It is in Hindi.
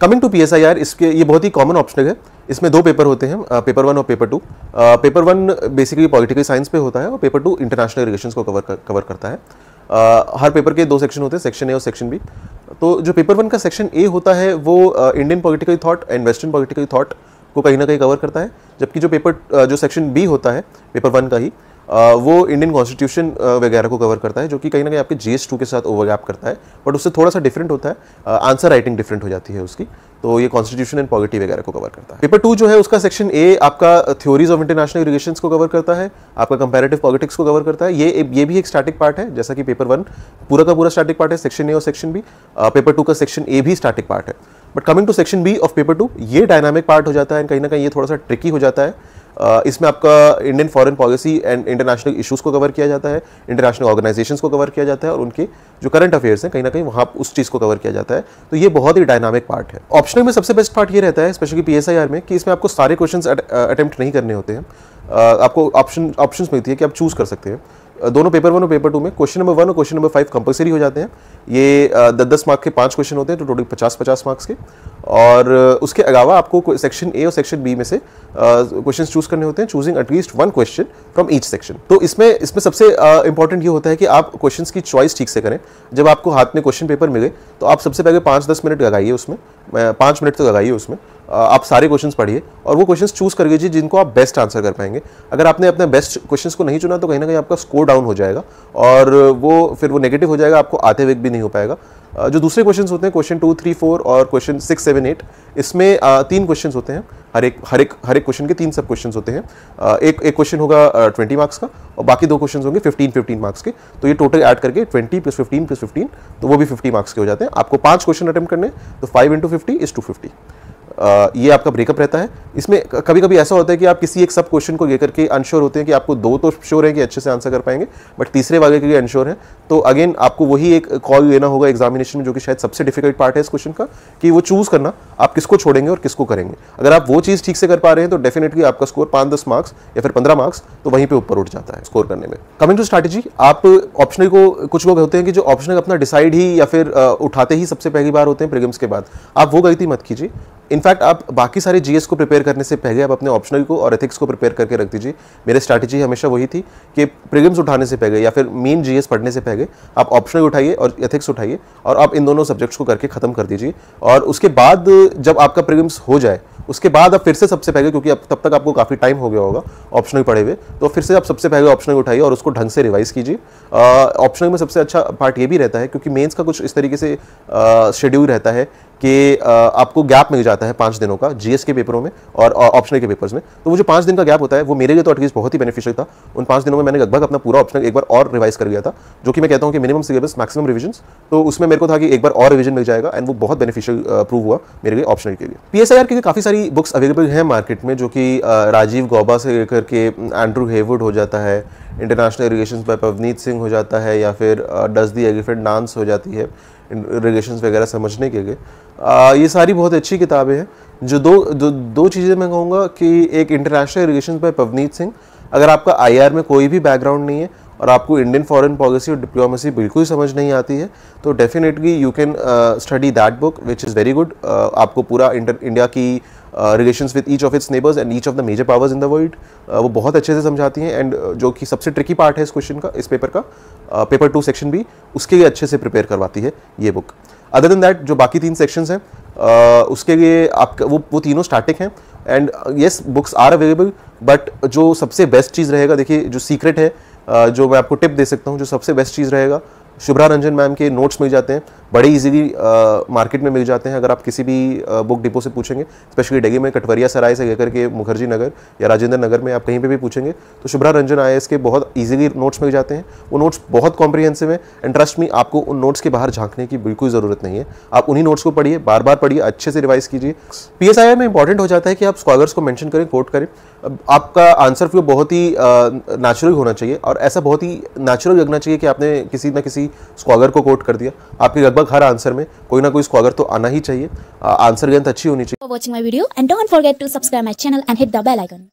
coming to P S I R इसके ये बहुत ही कॉमन ऑप्शन है इसमें दो पेपर होते हैं पेपर वन और paper two paper one basically political science पे होता है और पेपर टू इंटरनेशनल रिलेशन को कवर कवर करता है आ, हर पेपर के दो सेक्शन होते हैं सेक्शन ए और सेक्शन बी तो जो पेपर वन का सेक्शन ए होता है वो Indian political thought and western political thought को कहीं ना कहीं कवर करता है जबकि जो पेपर जो सेक्शन बी होता है पेपर वन का ही वो इंडियन कॉन्स्टिट्यूशन वगैरह को कवर करता है जो कि कहीं ना कहीं आपके जी के साथ ओवरलैप करता है बट उससे थोड़ा सा डिफरेंट होता है आंसर राइटिंग डिफरेंट हो जाती है उसकी तो ये कॉन्स्टिट्यूशन एंड पॉलिटी वगैरह को कवर करता है पेपर टू जो है उसका सेक्शन ए आपका थ्योरीज ऑफ इंटरनेशनल रिलेशन को कवर करता है आपका कंपेरेटिव पॉलिटिक्स को कवर करता है ये ये भी एक स्टार्टिंग पार्ट है जैसा कि पेपर वन पूरा का पूरा स्टार्टिंग पार्ट है सेक्शन ए और सेक्शन बी पेपर टू का सेक्शन ए भी स्टार्टिंग पार्ट है but coming to section B of paper two ये डायनामिक पार्ट हो जाता है कहीं ना कहीं ये थोड़ा सा ट्रिकी हो जाता है इसमें आपका Indian foreign policy and international issues को कवर किया जाता है इंटरनेशनल ऑर्गेनाइजेशन को कवर किया जाता है और उनके जो करंट अफेयर्स हैं कहीं ना कहीं वहाँ उस चीज़ को कवर किया जाता है तो ये बहुत ही डायनामिक पार्ट है ऑप्शनल में सबसे बेस्ट पार्ट ये रहता है स्पेशली पी में कि इसमें आपको सारे क्वेश्चन अटैम्प्ट नहीं करने होते हैं आपको ऑप्शन ऑप्शन मिलती है कि आप चूज़ कर सकते हैं दोनों पेपर वन और पेपर टू में क्वेश्चन नंबर वन और क्वेश्चन नंबर फाइव कंपलसरी हो जाते हैं ये दस दस मार्क के पांच क्वेश्चन होते हैं तो टोटल पचास पचास मार्क्स के और उसके अलावा आपको सेक्शन ए और सेक्शन बी में से क्वेश्चन चूज करने होते हैं choosing at least one question from each section तो इसमें इसमें सबसे इंपॉर्टेंट ये होता है कि आप क्वेश्चन की चॉइस ठीक से करें जब आपको हाथ में क्वेश्चन पेपर मिले तो आप सबसे पहले पाँच दस मिनट लगाइए उसमें पाँच मिनट तो लगाइए उसमें आप सारे क्वेश्चंस पढ़िए और वो क्वेश्चंस चूज कर लीजिए जिनको आप बेस्ट आंसर कर पाएंगे अगर आपने अपने बेस्ट क्वेश्चंस को नहीं चुना तो कहीं ना कहीं आपका स्कोर डाउन हो जाएगा और वो फिर वो नेगेटिव हो जाएगा आपको आते वेक भी नहीं हो पाएगा जो दूसरे क्वेश्चन होते हैं क्वेश्चन टू थ्री फोर और क्वेश्चन सिक्स सेवन एट इसमें तीन क्वेश्चन होते हैं हर एक हर एक हर एक क्वेश्चन के तीन सब क्वेश्चन होते हैं एक एक क्वेश्चन होगा ट्वेंटी मार्क्स का और बाकी दो क्वेश्चन होंगे फिफ्टीन फिफ्टीन मार्क्स के तो ये टोटल ऐड करके twenty plus fifteen plus fifteen तो वो भी फिफ्टी मार्क्स के हो जाते हैं आपको पाँच क्वेश्चन अटैम्प्ट करने तो five into fifty is two fifty ये आपका ब्रेकअप रहता है इसमें कभी कभी ऐसा होता है कि आप किसी एक सब क्वेश्चन को लेकर के अनश्योर होते हैं कि आपको दो तो श्योर है कि अच्छे से आंसर कर पाएंगे बट तीसरे वाले के लिए अनश्योर है तो अगेन आपको वही एक कॉल लेना होगा एग्जामिनेशन में जो कि शायद सबसे डिफिकल्ट पार्ट है इस क्वेश्चन का कि वो चूज़ करना आप किसको छोड़ेंगे और किसको करेंगे अगर आप वो चीज़ ठीक से कर पा रहे हैं तो डेफिनेटली आपका स्कोर पाँच दस मार्क्स या फिर पंद्रह मार्क्स तो वहीं पर ऊपर उठ जाता है स्कोर करने में कमिंग टू स्ट्रैटेजी आप ऑप्शनल को कुछ लोग होते हैं कि जो ऑप्शनल अपना डिसाइड ही या फिर उठाते ही सबसे पहली बार होते हैं प्रिलिम्स के बाद आप वो गलती मत कीजिए इनफैक्ट आप बाकी सारे जीएस को प्रिपेयर करने से पहले आप अपने ऑप्शनल को और एथिक्स को प्रिपेयर करके रख दीजिए मेरी स्ट्रैटेजी हमेशा वही थी कि प्रीलिम्स उठाने से पहले या फिर मेन जीएस पढ़ने से पहले आप ऑप्शनल उठाइए और एथिक्स उठाइए और आप इन दोनों सब्जेक्ट्स को करके ख़त्म कर दीजिए और उसके बाद जब आपका प्रीलिम्स हो जाए उसके बाद आप फिर से सबसे पहले क्योंकि अब तब तक आपको काफ़ी टाइम हो गया होगा ऑप्शनल पढ़े हुए तो फिर से आप सबसे पहले ऑप्शनल उठाइए और उसको ढंग से रिवाइज कीजिए ऑप्शनल में सबसे अच्छा पार्ट ये भी रहता है क्योंकि मेंस का कुछ इस तरीके से शेड्यूल रहता है कि आपको गैप मिल जाता है पाँच दिनों का जीएस के पेपरों में और ऑप्शनल के पेपर्स में तो वो जो पाँच दिन का गैप होता है वो मेरे लिए तो एटलीस्ट बहुत ही बेनिफिशियल था उन पाँच दिनों में मैंने लगभग अपना पूरा ऑप्शनल एक बार और रिवाइज कर लिया था जो कि मैं कहता हूँ कि मिनिमम सिलेबस मैक्सिमम रिविजन तो उसमें मेरे को था कि एक बार और रिविजन मिल जाएगा एंड वो बहुत बेनिफिशियल प्रूव हुआ मेरे लिए ऑप्शनल के लिए पी एस आर के लिए काफ़ी सारी बुक्स अवेलेबल हैं मार्केट में जो कि राजीव गौबा से लेकर के एंड्रू हेवुड हो जाता है international relation by Pavneet Singh हो जाता है या फिर डस दी एलिफेंट डांस हो जाती है रिलेशन वगैरह समझने के लिए ये सारी बहुत अच्छी किताबें हैं जो दो दो, दो चीज़ें मैं कहूँगा कि एक international relation by Pavneet Singh अगर आपका आईआर में कोई भी बैकग्राउंड नहीं है और आपको इंडियन फॉरेन पॉलिसी और डिप्लोमेसी बिल्कुल समझ नहीं आती है तो definitely you can study that book which is very good आपको पूरा इंडिया की relation with each of its neighbours and each of the major powers in the world वो बहुत अच्छे से समझाती हैं एंड uh, जो कि सबसे ट्रिकी पार्ट है इस क्वेश्चन का इस पेपर का पेपर टू सेक्शन भी उसके लिए अच्छे से प्रिपेयर करवाती है ये बुक अदर देन दैट जो बाकी तीन सेक्शन हैं Uh, उसके लिए आपका वो वो तीनों स्टार्टिंग हैं and yes books are available but जो सबसे बेस्ट चीज़ रहेगा देखिए जो सीक्रेट है जो मैं आपको टिप दे सकता हूँ जो सबसे बेस्ट चीज़ रहेगा शुभ्रा रंजन मैम के नोट्स मिल जाते हैं बड़े इजीली मार्केट में मिल जाते हैं अगर आप किसी भी बुक डिपो से पूछेंगे स्पेशली डेगी में कटवरिया सराय से लेकर के मुखर्जी नगर या राजेंद्र नगर में आप कहीं पर भी पूछेंगे तो शुभ्रा रंजन आई के बहुत ईजिली नोट्स मिल जाते हैं वो नोट्स बहुत कॉम्प्रीहेंसिव है एंड ट्रस्ट में आपको उन नोट्स के बाहर झांकने की बिल्कुल ज़रूरत नहीं है आप उन्हीं नोट्स को पढ़िए बार बार पढ़िए अच्छे से रिवाइज कीजिए पी में इंपॉर्टेंट हो जाता है कि आप स्कॉलर्स को मैंशन करें कोट करें आपका आंसर फ्यू बहुत ही नेचुरल होना चाहिए और ऐसा बहुत ही नेचुरल लगना चाहिए कि आपने किसी ना किसी स्कॉलर को कोट कर दिया आपकी लगभग लगभग हर आंसर में कोई ना कोई इसको अगर तो आना ही चाहिए आंसर गेंद अच्छी होनी चाहिए